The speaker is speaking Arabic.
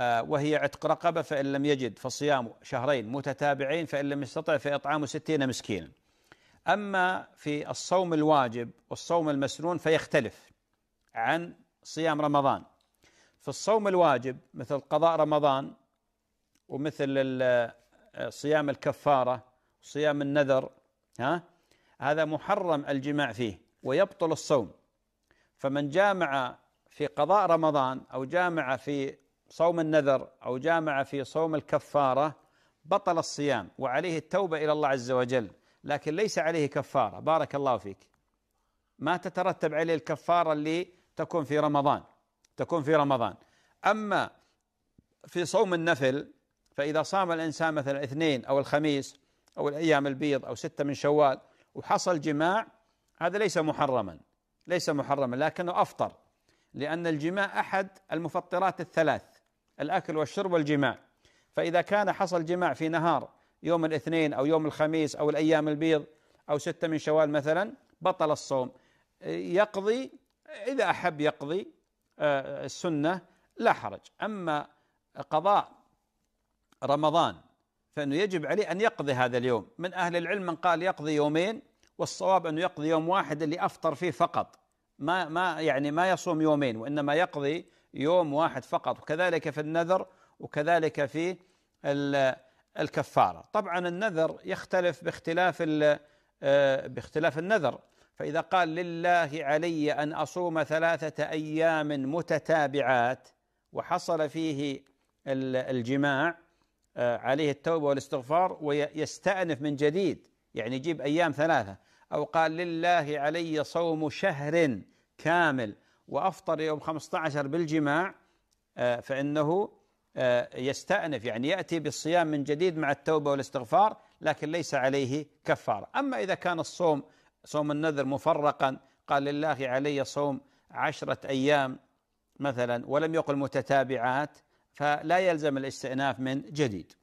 آه، وهي عتق رقبة فإن لم يجد فصيام شهرين متتابعين فإن لم يستطع فإطعام ستين مسكينا أما في الصوم الواجب والصوم المسنون فيختلف عن صيام رمضان في الصوم الواجب مثل قضاء رمضان ومثل آه، صيام الكفارة صيام النذر ها هذا محرم الجماع فيه ويبطل الصوم فمن جامع في قضاء رمضان أو جامع في صوم النذر أو جامع في صوم الكفارة بطل الصيام وعليه التوبة إلى الله عز وجل لكن ليس عليه كفارة بارك الله فيك ما تترتب عليه الكفارة اللي تكون في رمضان تكون في رمضان أما في صوم النفل فإذا صام الإنسان مثلا الاثنين أو الخميس أو الأيام البيض أو ستة من شوال وحصل جماع هذا ليس محرما ليس محرما لكنه أفطر لأن الجماع أحد المفطرات الثلاث الأكل والشرب والجماع فإذا كان حصل جماع في نهار يوم الاثنين أو يوم الخميس أو الأيام البيض أو ستة من شوال مثلا بطل الصوم يقضي إذا أحب يقضي آه، السنة لا حرج أما قضاء رمضان فإنه يجب عليه أن يقضي هذا اليوم من أهل العلم من قال يقضي يومين والصواب أنه يقضي يوم واحد اللي أفطر فيه فقط ما ما يعني ما يصوم يومين وإنما يقضي يوم واحد فقط وكذلك في النذر وكذلك في الكفارة طبعا النذر يختلف باختلاف آه، باختلاف النذر فإذا قال لله علي أن أصوم ثلاثة أيام متتابعات وحصل فيه الجماع آه، عليه التوبة والاستغفار ويستأنف من جديد يعني يجيب أيام ثلاثة أو قال لله علي صوم شهر كامل وأفطر يوم 15 بالجماع آه، فإنه آه، يستأنف يعني يأتي بالصيام من جديد مع التوبة والاستغفار لكن ليس عليه كفارة أما إذا كان الصوم صوم النذر مفرقا قال لله علي صوم عشرة أيام مثلا ولم يقل متتابعات فلا يلزم الاستئناف من جديد